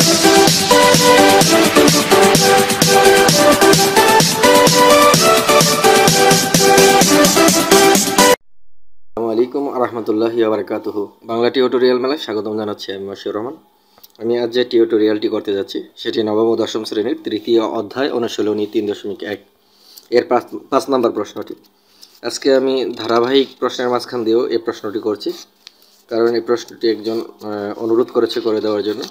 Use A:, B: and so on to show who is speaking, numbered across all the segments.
A: আলাইকুম আরহামতুল্লাহ আবরকাতহ বাংলা টিউটোরিয়াল মেলায় স্বাগতম জানাচ্ছি আমি মশিউর রহমান আমি আজ যে টিউটোরিয়ালটি করতে যাচ্ছি সেটি নবম ও দশম শ্রেণীর তৃতীয় অধ্যায় অনুশীলনী তিন দশমিক এক এর পাঁচ নম্বর প্রশ্নটি আজকে আমি ধারাবাহিক প্রশ্নের মাঝখান দিয়েও এই প্রশ্নটি করছি কারণ এই প্রশ্নটি একজন অনুরোধ করেছে করে দেওয়ার জন্য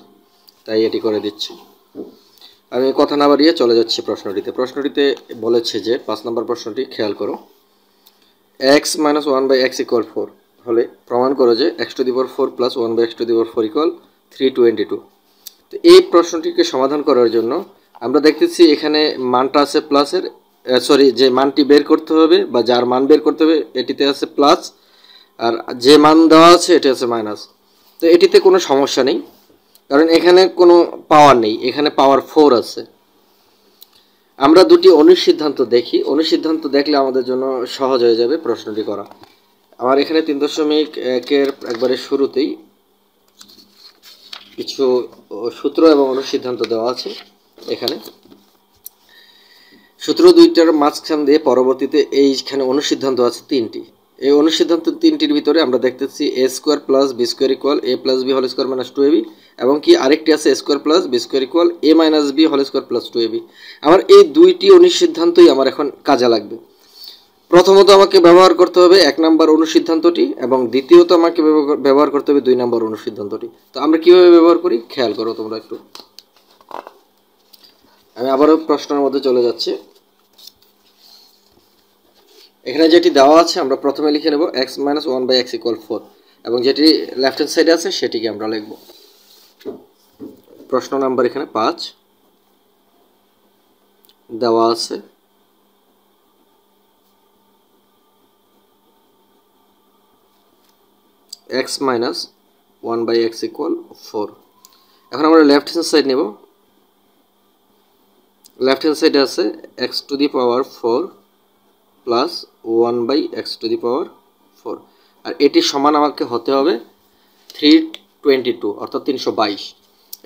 A: তাই এটি করে দিচ্ছি আমি কথা না বাড়িয়ে চলে যাচ্ছি প্রশ্নটিতে প্রশ্নটিতে বলেছে যে পাঁচ নম্বর প্রশ্নটি খেয়াল করো x minus one by x equal four হলে প্রমাণ করো যে x to the power four plus one by x to the power four equal three twenty two তো এই প্রশ্নটিকে সমাধান করার জন্য আমরা দেখতেছি এখানে মানটা আছে প্লাসের সরি যে মানটি বের করতে হবে বা যার মান বের করতে হবে এটিতে আছে প্লাস আর যে মান দেওয়া আছে এটি আছে মাইনাস তো এটিতে কোনো সমস্যা নেই কারণ এখানে কোনো পাওয়ার নেই এখানে পাওয়ার ফোর আছে আমরা দুটি অনুসিদ্ধান্ত দেখি অনুসিদ্ধান্ত দেখলে আমাদের জন্য সহজ হয়ে যাবে প্রশ্নটি করা আমার এখানে তিন দশমিক একের একবারে শুরুতেই কিছু সূত্র এবং অনুসিদ্ধান্ত দেওয়া আছে এখানে সূত্র দুইটার মাঝখান দিয়ে পরবর্তীতে এইখানে অনুসিদ্ধান্ত আছে তিনটি এই অনুসিদ্ধান্ত তিনটির ভিতরে আমরা দেখতেছি a square plus b square equal a plus b হল square minus two a b এবং কি আরেকটি আছে square plus b square equal a minus b হল square plus two a b আমার এই দুইটি অনুসিদ্ধান্তই আমার এখন কাজে লাগবে প্রথমত আমাকে ব্যবহার করতে হবে এক নাম্বার অনুসিদ্ধান্তটি এবং দ্বিতীয়ত আমাকে ব্যবহার করতে হবে দুই নাম্বার অনুসিদ্ধান্তটি তো আমরা কীভাবে ব্যবহার করি খেয়াল করো তোমরা একটু আমি আবারও প্রশ্নের মধ্যে চলে যাচ্ছি এখানে যেটি দেওয়া আছে আমরা প্রথমে লিখে নেব x minus one by x equal four এবং যেটি লেফট হ্যান্ড সাইডে আছে সেটিকে আমরা লিখবো প্রশ্ন নাম্বার এখানে পাঁচ দেওয়া আছে x minus one by x equal four এখন আমরা লেফট হ্যান্ড সাইড নেব লেফট হ্যান্ড সাইডে আছে x to the power four plus one by x to the power four আর এটি সমান আমাকে হতে হবে থ্রি টোয়েন্টি টু অর্থাৎ তিনশো বাইশ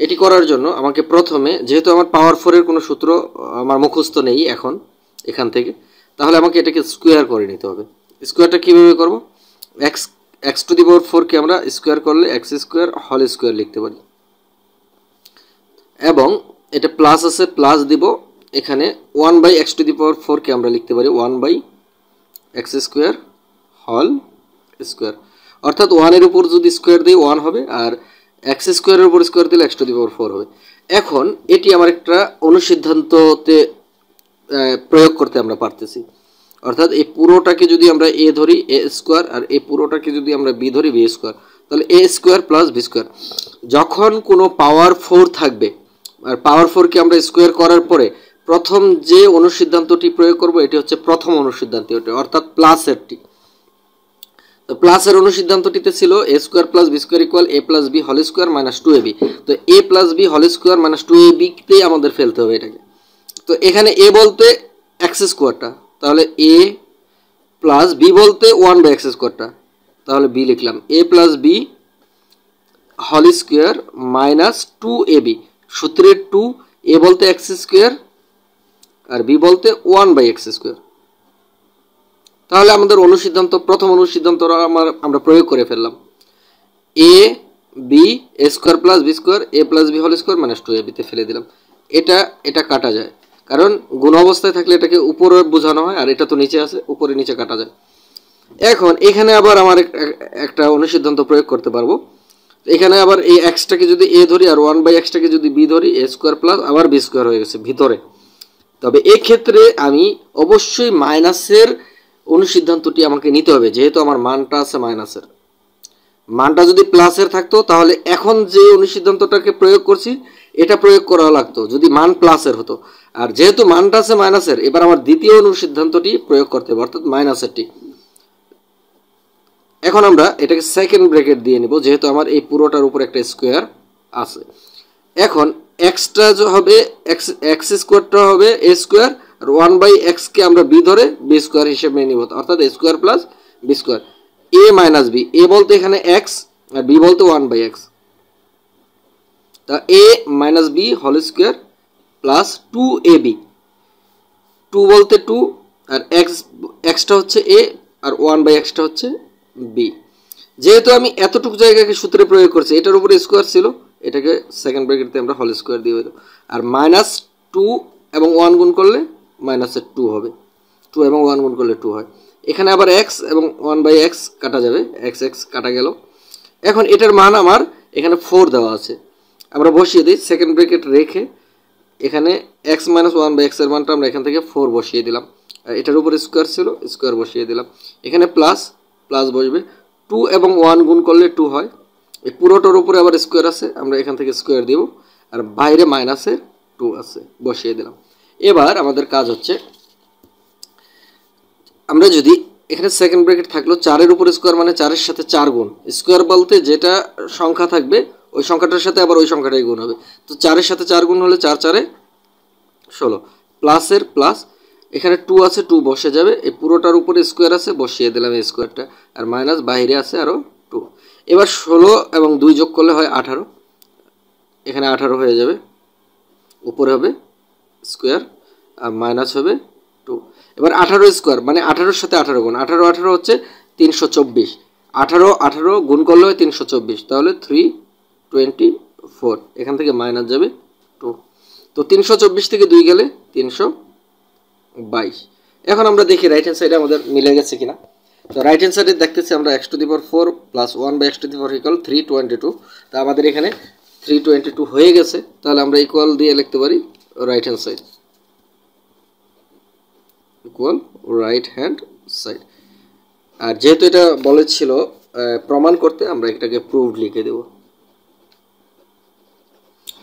A: এটি করার জন্য আমাকে প্রথমে যেহেতু আমার পাওয়ার ফোরের কোনো সূত্র আমার মুখস্থ নেই এখন এখান থেকে তাহলে আমাকে এটাকে স্কোয়ার করে নিতে হবে স্কোয়ারটা কীভাবে করবো x x to the power ফোরকে আমরা স্কোয়ার করলে এক্স স্কোয়ার হল স্কোয়ার লিখতে পারি এবং এটা প্লাস আছে প্লাস দিব এখানে one by x to the power ফোরকে আমরা লিখতে পারি ওয়ান বাই এক্স স্কোয়ার হল স্কোয়ার অর্থাৎ ওয়ানের উপর যদি স্কোয়ার দিই ওয়ান হবে আর এক্স স্কোয়ারের উপর স্কোয়ার দিলে x to the power four হবে এখন এটি আমার একটা অনুসিদ্ধান্ততে প্রয়োগ করতে আমরা পারতেছি অর্থাৎ এই পুরোটাকে যদি আমরা এ ধরি এ স্কোয়ার আর এই পুরোটাকে যদি আমরা বি ধরি বি স্কোয়ার তাহলে a square plus b square যখন কোনো পাওয়ার ফোর থাকবে আর পাওয়ার ফোরকে আমরা স্কোয়ার করার পরে প্রথম যে অনুসিদ্ধান্তটি প্রয়োগ করব এটি হচ্ছে প্রথম অনুসিদ্ধান্ত অর্থাৎ প্লাসেরটি প্লাসের অনুসিদ্ধান্তটিতে ছিল a square plus b square equal a plus b হল square minus two a b তো এ প্লাস বি হল স্কোয়ার মাইনাস টু এ বিতেই আমাদের ফেলতে হবে এটাকে তো এখানে এ বলতে এক্স স্কোয়ারটা তাহলে এ প্লাস বি বলতে ওয়ান বাই এক্স স্কোয়ারটা তাহলে বি লিখলাম এ প্লাস বি হল square minus two a b সূত্রের টু এ বলতে এক্স স্কোয়ার আর বি বলতে ওয়ান বাই এক্স স্কোয়ার তাহলে আমাদের অনুসিদ্ধান্ত প্রথম অনুসিদ্ধান্ত আমার আমরা প্রয়োগ করে ফেললাম a b a square plus b square a plus b হল স্কোয়ার মাইনাস টু এ বিতে ফেলে দিলাম এটা এটা কাটা যায় কারণ গুণ অবস্থায় থাকলে এটাকে উপরে বোঝানো হয় আর এটা তো নিচে আছে উপরে নিচে কাটা যায় এখন এখানে আবার আমার একটা অনুসিদ্ধান্ত প্রয়োগ করতে পারবো এখানে আবার এই এক্সটাকে যদি এ ধরি আর ওয়ান বাই এক্সটাকে যদি বি ধরি এ স্কোয়ার প্লাস আবার বি স্কোয়ার হয়ে গেছে ভিতরে তবে এক্ষেত্রে আমি অবশ্যই মাইনাসের অনুসিদ্ধান্তটি আমাকে নিতে হবে যেহেতু আমার মানটা আছে মাইনাসের মানটা যদি প্লাসের থাকতো তাহলে এখন যে অনুসিদ্ধান্তটাকে প্রয়োগ করছি এটা প্রয়োগ করা লাগতো যদি মান প্লাসের হতো আর যেহেতু মানটা আছে মাইনাসের এবার আমার দ্বিতীয় অনুসিদ্ধান্তটি প্রয়োগ করতে হবে অর্থাৎ মাইনাসেরটি এখন আমরা এটাকে সেকেন্ড ব্রেকেট দিয়ে নেব যেহেতু আমার এই পুরোটার উপর একটা স্কোয়ার আছে এখন এক্সট্রা হবে এক্স এক্স স্কোয়ারটা হবে এ স্কোয়ার আর ওয়ান বাই এক্সকে আমরা বি ধরে বি স্কোয়ার হিসেবে নিব অর্থাৎ square plus b square a minus b a বলতে এখানে এক্স আর বি বলতে ওয়ান বাই এক্স তা a minus b whole square plus two a b two বলতে টু আর এক্স এক্সটা হচ্ছে এ আর ওয়ান বাই এক্সটা হচ্ছে বি যেহেতু আমি এতটুকু জায়গাকে সূত্রে প্রয়োগ করছি এটার উপরে স্কোয়ার ছিল এটাকে সেকেন্ড ব্র্যাকেটতে আমরা হোল স্কোয়ার দিয়ে আর মাইনাস টু এবং ওয়ান গুণ করলে মাইনাসের টু হবে টু এবং ওয়ান গুণ করলে টু হয় এখানে আবার এক্স এবং ওয়ান বাই এক্স কাটা যাবে এক্স এক্স কাটা গেল এখন এটার মান আমার এখানে ফোর দেওয়া আছে আমরা বসিয়ে দিই সেকেন্ড ব্রেকেট রেখে এখানে এক্স মাইনাস ওয়ান বাই এক্সের মানটা আমরা এখান থেকে ফোর বসিয়ে দিলাম আর এটার উপর স্কোয়ার ছিল স্কোয়ার বসিয়ে দিলাম এখানে প্লাস প্লাস বসবে টু এবং ওয়ান গুণ করলে টু হয় এই পুরোটার উপরে আবার স্কোয়ার আছে আমরা এখান থেকে স্কোয়ার দেব আর বাইরে মাইনাসের টু আছে বসিয়ে দিলাম এবার আমাদের কাজ হচ্ছে আমরা যদি এখানে সেকেন্ড ব্রেকেট থাকলো চারের উপর স্কোয়ার মানে চারের সাথে চার গুণ স্কোয়ার বলতে যেটা সংখ্যা থাকবে ওই সংখ্যাটার সাথে আবার ওই সংখ্যাটাই গুণ হবে তো চারের সাথে চার গুণ হলে চার চারে ষোলো প্লাসের প্লাস এখানে টু আছে টু বসে যাবে এই পুরোটার উপরে স্কোয়ার আছে বসিয়ে দিলাম এই স্কোয়ারটা আর মাইনাস বাইরে আছে আরও টু এবার ষোলো এবং দুই যোগ করলে হয় আঠারো এখানে আঠারো হয়ে যাবে উপরে হবে স্কোয়ার মাইনাস হবে টু এবার আঠারো স্কোয়ার মানে আঠারোর সাথে আঠারো গুণ আঠারো আঠারো হচ্ছে তিনশো চব্বিশ আঠারো আঠারো গুণ করলে হয় তিনশো চব্বিশ তাহলে থ্রি টোয়েন্টি ফোর এখান থেকে মাইনাস যাবে টু তো তিনশো চব্বিশ থেকে দুই গেলে তিনশো বাইশ এখন আমরা দেখি রাইট হ্যান্ড সাইডে আমাদের মিলে গেছে কিনা তো রাইট হ্যান্ড সাইডে দেখতেছি আমরা x to the power four plus one by x to the power equal three twenty two তা আমাদের এখানে থ্রি টোয়েন্টি টু হয়ে গেছে তাহলে আমরা ইকুয়াল দিয়ে লিখতে পারি right hand side equal right hand side আর যেহেতু এটা বলেছিল প্রমাণ করতে আমরা এটাকে প্রুভ লিখে দেব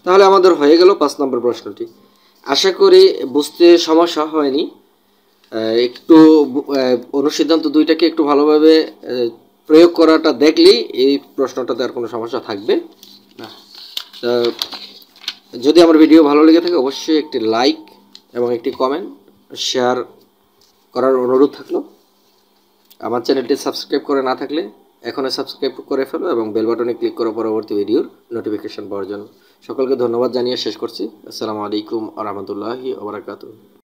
A: তাহলে আমাদের হয়ে গেল পাঁচ নম্বর প্রশ্নটি আশা করি বুঝতে সমস্যা হয়নি একটু অনুসিদ্ধান্ত দুইটাকে একটু ভালোভাবে প্রয়োগ করাটা দেখলেই এই প্রশ্নটাতে আর কোনো সমস্যা থাকবে না যদি আমার ভিডিও ভালো লেগে থাকে অবশ্যই একটি লাইক এবং একটি কমেন্ট শেয়ার করার অনুরোধ থাকলো আমার চ্যানেলটি সাবস্ক্রাইব করে না থাকলে এখনই সাবস্ক্রাইব করে ফেলো এবং বেল বাটনে ক্লিক করো পরবর্তী ভিডিওর নোটিফিকেশন পাওয়ার জন্য সকলকে ধন্যবাদ জানিয়ে শেষ করছি আসসালামু আলাইকুম আ রহমতুল্লাহি